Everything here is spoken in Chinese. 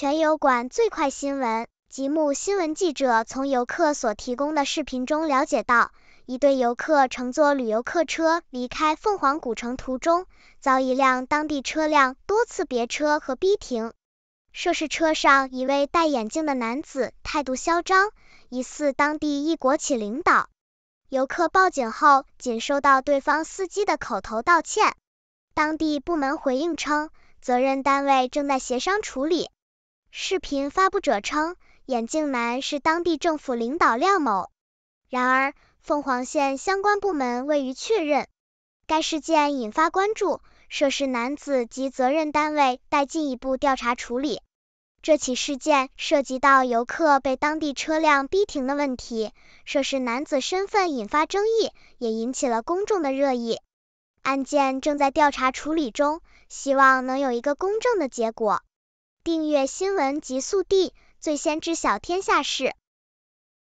全油馆最快新闻，吉木新闻记者从游客所提供的视频中了解到，一对游客乘坐旅游客车离开凤凰古城途中，遭一辆当地车辆多次别车和逼停。涉事车上一位戴眼镜的男子态度嚣张，疑似当地一国企领导。游客报警后，仅收到对方司机的口头道歉。当地部门回应称，责任单位正在协商处理。视频发布者称，眼镜男是当地政府领导廖某。然而，凤凰县相关部门未予确认。该事件引发关注，涉事男子及责任单位待进一步调查处理。这起事件涉及到游客被当地车辆逼停的问题，涉事男子身份引发争议，也引起了公众的热议。案件正在调查处理中，希望能有一个公正的结果。订阅新闻极速递，最先知晓天下事。